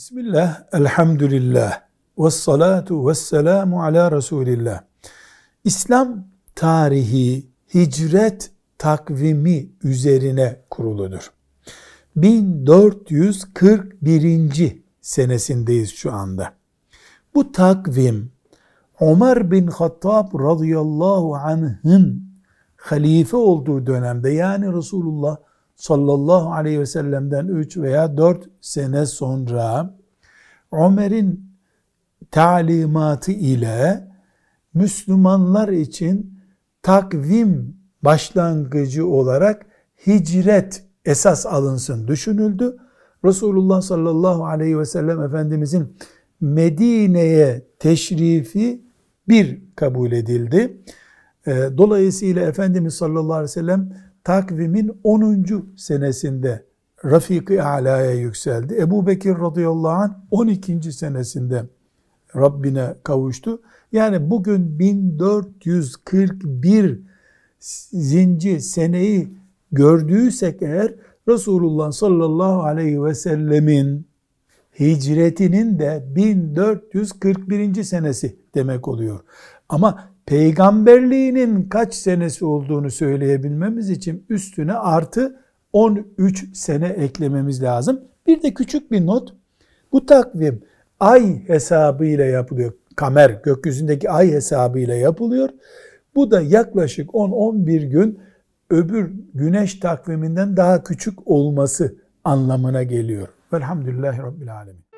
Bismillah, elhamdülillah, ve salatu ve selamu ala Resulillah. İslam tarihi hicret takvimi üzerine kuruludur. 1441. senesindeyiz şu anda. Bu takvim Ömer bin Hattab radıyallahu anh'ın halife olduğu dönemde yani Resulullah sallallahu aleyhi ve sellem'den 3 veya 4 sene sonra Ömer'in talimatı ile Müslümanlar için takvim başlangıcı olarak hicret esas alınsın düşünüldü. Resulullah sallallahu aleyhi ve sellem Efendimizin Medine'ye teşrifi bir kabul edildi. Ee, dolayısıyla Efendimiz sallallahu aleyhi ve sellem takvimin 10. senesinde Rafik-i Ala'ya yükseldi. Ebu Bekir radıyallahu anh 12. senesinde Rabbine kavuştu. Yani bugün 1441 zinci seneyi gördüysek eğer Resulullah sallallahu aleyhi ve sellemin hicretinin de 1441. senesi demek oluyor. Ama peygamberliğinin kaç senesi olduğunu söyleyebilmemiz için üstüne artı 13 sene eklememiz lazım. Bir de küçük bir not. Bu takvim ay hesabıyla yapılıyor. Kamer gökyüzündeki ay hesabıyla yapılıyor. Bu da yaklaşık 10-11 gün öbür güneş takviminden daha küçük olması anlamına geliyor. Velhamdülillahi Rabbil Alemin.